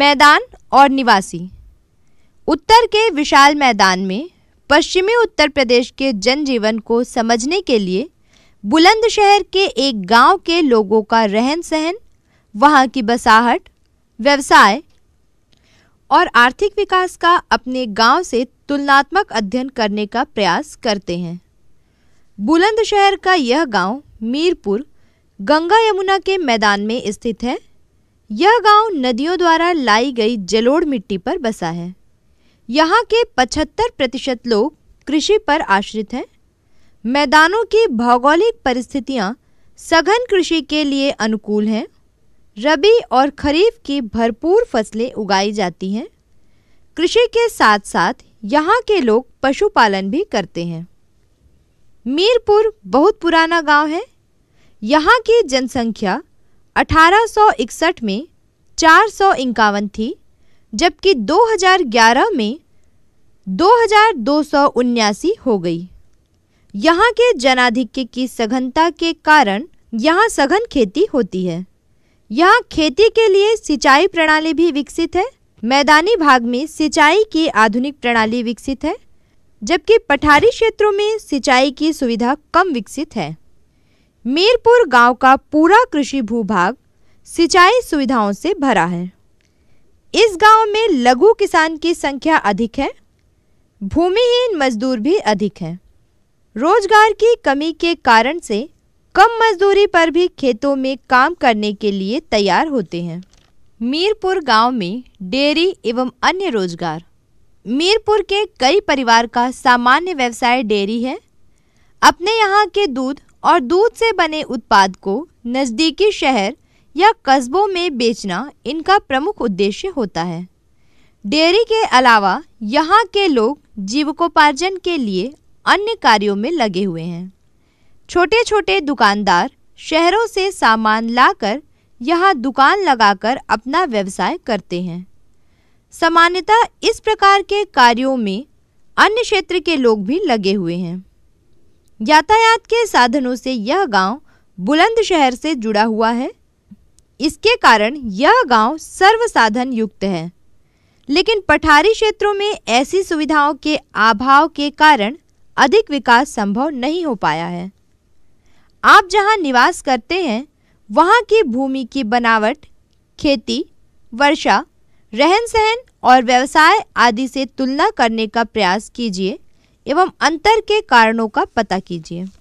मैदान और निवासी उत्तर के विशाल मैदान में पश्चिमी उत्तर प्रदेश के जनजीवन को समझने के लिए बुलंदशहर के एक गांव के लोगों का रहन सहन वहां की बसाहट व्यवसाय और आर्थिक विकास का अपने गांव से तुलनात्मक अध्ययन करने का प्रयास करते हैं बुलंदशहर का यह गांव मीरपुर गंगा यमुना के मैदान में स्थित है यह गांव नदियों द्वारा लाई गई जलोढ़ मिट्टी पर बसा है यहाँ के 75 प्रतिशत लोग कृषि पर आश्रित हैं मैदानों की भौगोलिक परिस्थितियाँ सघन कृषि के लिए अनुकूल हैं रबी और खरीफ की भरपूर फसलें उगाई जाती हैं कृषि के साथ साथ यहाँ के लोग पशुपालन भी करते हैं मीरपुर बहुत पुराना गांव है यहाँ की जनसंख्या 1861 में चार सौ इक्यावन थी जबकि 2011 में दो हो गई यहाँ के जनाधिक्य की सघनता के कारण यहाँ सघन खेती होती है यहाँ खेती के लिए सिंचाई प्रणाली भी विकसित है मैदानी भाग में सिंचाई की आधुनिक प्रणाली विकसित है जबकि पठारी क्षेत्रों में सिंचाई की सुविधा कम विकसित है मीरपुर गांव का पूरा कृषि भूभाग सिंचाई सुविधाओं से भरा है इस गांव में लघु किसान की संख्या अधिक है भूमिहीन मजदूर भी अधिक हैं रोजगार की कमी के कारण से कम मजदूरी पर भी खेतों में काम करने के लिए तैयार होते हैं मीरपुर गांव में डेयरी एवं अन्य रोजगार मीरपुर के कई परिवार का सामान्य व्यवसाय डेयरी है अपने यहाँ के दूध और दूध से बने उत्पाद को नज़दीकी शहर या कस्बों में बेचना इनका प्रमुख उद्देश्य होता है डेयरी के अलावा यहाँ के लोग जीवकोपार्जन के लिए अन्य कार्यों में लगे हुए हैं छोटे छोटे दुकानदार शहरों से सामान लाकर यहाँ दुकान लगाकर अपना व्यवसाय करते हैं सामान्यतः इस प्रकार के कार्यों में अन्य क्षेत्र के लोग भी लगे हुए हैं यातायात के साधनों से यह गांव बुलंद शहर से जुड़ा हुआ है इसके कारण यह गांव सर्वसाधन युक्त है लेकिन पठारी क्षेत्रों में ऐसी सुविधाओं के अभाव के कारण अधिक विकास संभव नहीं हो पाया है आप जहां निवास करते हैं वहां की भूमि की बनावट खेती वर्षा रहन सहन और व्यवसाय आदि से तुलना करने का प्रयास कीजिए एवं अंतर के कारणों का पता कीजिए